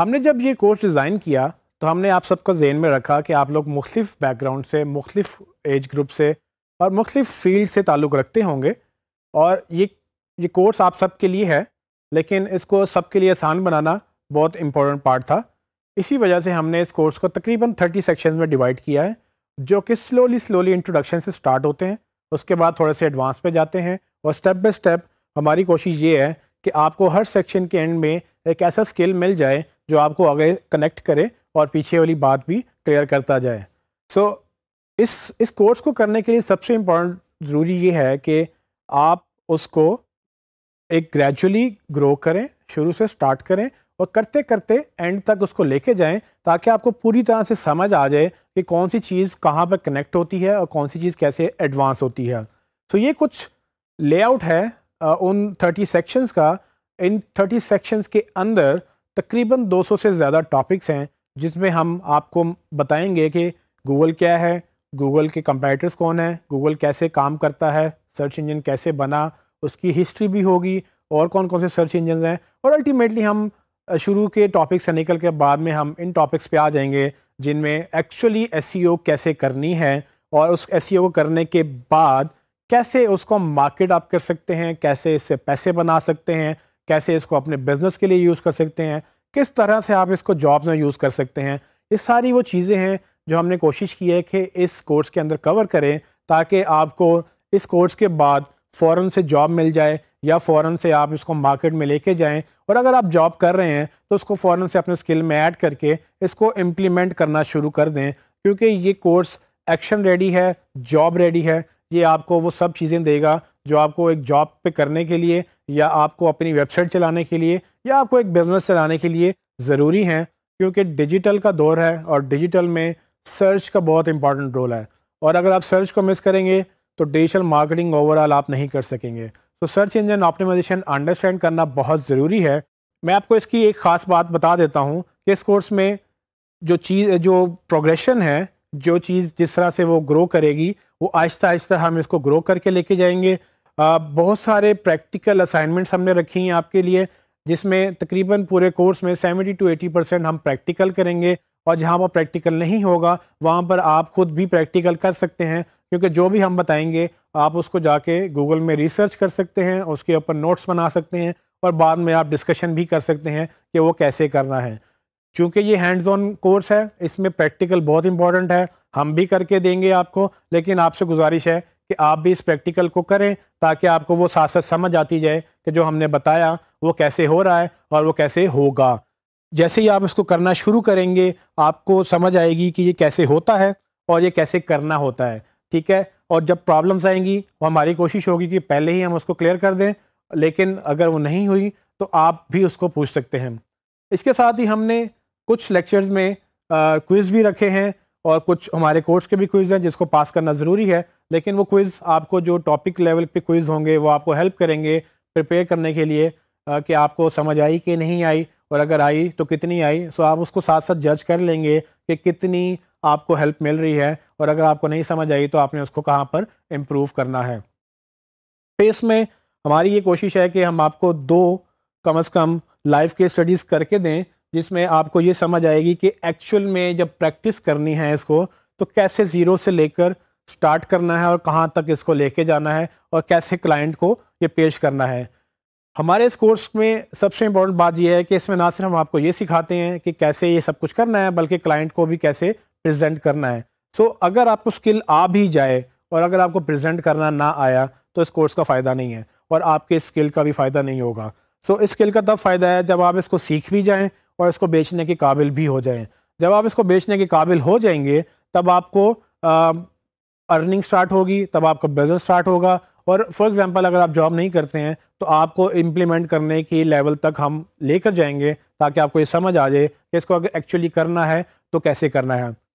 हमने जब ये कोर्स डिज़ाइन किया तो हमने आप सबका जहन में रखा कि आप लोग मुख्तफ बैकग्राउंड से मुख्तफ एज ग्रुप से और मुख्तफ फील्ड से ताल्लुक़ रखते होंगे और ये ये कोर्स आप सब के लिए है लेकिन इसको सब के लिए आसान बनाना बहुत इम्पोर्टेंट पार्ट था इसी वजह से हमने इस कोर्स को तकरीबन थर्टी सेक्शन में डिवाइड किया है जो कि स्लोली स्लोली इंट्रोडक्शन से स्टार्ट होते हैं उसके बाद थोड़े से एडवांस पे जाते हैं और स्टेप बाय स्टेप हमारी कोशिश ये है कि आपको हर सेक्शन के एंड में एक ऐसा स्किल मिल जाए जो आपको आगे कनेक्ट करे और पीछे वाली बात भी क्लियर करता जाए सो so, इस इस कोर्स को करने के लिए सबसे इम्पोर्टेंट ज़रूरी ये है कि आप उसको एक ग्रेजुअली ग्रो करें शुरू से स्टार्ट करें और करते करते एंड तक उसको लेके जाएं ताकि आपको पूरी तरह से समझ आ जाए कि कौन सी चीज़ कहाँ पर कनेक्ट होती है और कौन सी चीज़ कैसे एडवांस होती है सो so, ये कुछ लेआउट है उन थर्टी सेक्शंस का इन थर्टी सेक्शंस के अंदर तकरीबन 200 से ज़्यादा टॉपिक्स हैं जिसमें हम आपको बताएंगे कि गूगल क्या है गूगल के कंपेटर्स कौन हैं गूगल कैसे काम करता है सर्च इंजन कैसे बना उसकी हिस्ट्री भी होगी और कौन कौन से सर्च इंजन हैं और अल्टीमेटली हम शुरू के टॉपिक से निकल के बाद में हम इन टॉपिक्स पे आ जाएंगे जिनमें एक्चुअली एस e कैसे करनी है और उस एस e को करने के बाद कैसे उसको मार्केट आप कर सकते हैं कैसे इससे पैसे बना सकते हैं कैसे इसको अपने बिज़नेस के लिए यूज़ कर सकते हैं किस तरह से आप इसको जॉब्स में यूज़ कर सकते हैं ये सारी वो चीज़ें हैं जो हमने कोशिश की है कि इस कोर्स के अंदर कवर करें ताकि आपको इस कोर्स के बाद फ़ौर से जॉब मिल जाए या फ़ौर से आप इसको मार्केट में लेके जाएं और अगर आप जॉब कर रहे हैं तो उसको फ़ौर से अपने स्किल में ऐड करके इसको इम्प्लीमेंट करना शुरू कर दें क्योंकि ये कोर्स एक्शन रेडी है जॉब रेडी है ये आपको वो सब चीज़ें देगा जो आपको एक जॉब पे करने के लिए या आपको अपनी वेबसाइट चलाने के लिए या आपको एक बिज़नेस चलाने के लिए ज़रूरी हैं क्योंकि डिजिटल का दौर है और डिजिटल में सर्च का बहुत इंपॉर्टेंट रोल है और अगर आप सर्च को मिस करेंगे तो डिजिटल मार्केटिंग ओवरऑल आप नहीं कर सकेंगे तो सर्च इंजन ऑप्टिमाइजेशन अंडरस्टैंड करना बहुत ज़रूरी है मैं आपको इसकी एक ख़ास बात बता देता हूँ कि इस कोर्स में जो चीज़ जो प्रोग्रेशन है जो चीज़ जिस तरह से वो ग्रो करेगी वो आहिस्ता आहिस्ता हम इसको ग्रो करके लेके जाएंगे आ, बहुत सारे प्रैक्टिकल असाइनमेंट्स हमने रखी हैं आपके लिए जिसमें तकरीबन पूरे कोर्स में सेवेंटी टू एटी परसेंट हम प्रैक्टिकल करेंगे और जहाँ पर प्रैक्टिकल नहीं होगा वहाँ पर आप खुद भी प्रैक्टिकल कर सकते हैं क्योंकि जो भी हम बताएंगे आप उसको जाके गूगल में रिसर्च कर सकते हैं उसके ऊपर नोट्स बना सकते हैं और बाद में आप डिस्कशन भी कर सकते हैं कि वो कैसे करना है चूंकि ये हैंड्स ऑन कोर्स है इसमें प्रैक्टिकल बहुत इंपॉर्टेंट है हम भी करके देंगे आपको लेकिन आपसे गुजारिश है कि आप भी इस प्रैक्टिकल को करें ताकि आपको वो साथ साथ समझ आती जाए कि जो हमने बताया वो कैसे हो रहा है और वो कैसे होगा जैसे ही आप इसको करना शुरू करेंगे आपको समझ आएगी कि ये कैसे होता है और ये कैसे करना होता है ठीक है और जब प्रॉब्लम्स आएंगी वो हमारी कोशिश होगी कि पहले ही हम उसको क्लियर कर दें लेकिन अगर वो नहीं हुई तो आप भी उसको पूछ सकते हैं इसके साथ ही हमने कुछ लेक्चर्स में क्विज़ भी रखे हैं और कुछ हमारे कोर्स के भी क्विज़ हैं जिसको पास करना ज़रूरी है लेकिन वो क्विज़ आपको जो टॉपिक लेवल पे क्विज़ होंगे वो आपको हेल्प करेंगे प्रिपेयर करने के लिए कि आपको समझ आई कि नहीं आई और अगर आई तो कितनी आई सो आप उसको साथ साथ जज कर लेंगे कि कितनी आपको हेल्प मिल रही है और अगर आपको नहीं समझ आई तो आपने उसको कहाँ पर इम्प्रूव करना है फिर तो इसमें हमारी ये कोशिश है कि हम आपको दो कम अज़ कम लाइफ के स्टडीज़ करके दें जिसमें आपको ये समझ आएगी कि एक्चुअल में जब प्रैक्टिस करनी है इसको तो कैसे ज़ीरो से लेकर स्टार्ट करना है और कहाँ तक इसको लेके जाना है और कैसे क्लाइंट को ये पेश करना है हमारे इस कोर्स में सबसे इम्पोर्टेंट बात यह है कि इसमें ना सिर्फ हम आपको ये सिखाते हैं कि कैसे ये सब कुछ करना है बल्कि क्लाइंट को भी कैसे प्रेजेंट करना है सो so, अगर आपको स्किल आ भी जाए और अगर आपको प्रेजेंट करना ना आया तो इस कोर्स का फ़ायदा नहीं है और आपके स्किल का भी फ़ायदा नहीं होगा सो so, इस स्किल का तब फ़ायदा है जब आप इसको सीख भी जाएँ और इसको बेचने के काबिल भी हो जाएं जब आप इसको बेचने के काबिल हो जाएंगे तब आपको अर्निंग स्टार्ट होगी तब आपका बिजनेस स्टार्ट होगा और फॉर एग्ज़ाम्पल अगर आप जॉब नहीं करते हैं तो आपको इम्प्लीमेंट करने की लेवल तक हम लेकर जाएंगे ताकि आपको ये समझ आ जाए कि इसको अगर एक्चुअली करना है तो कैसे करना है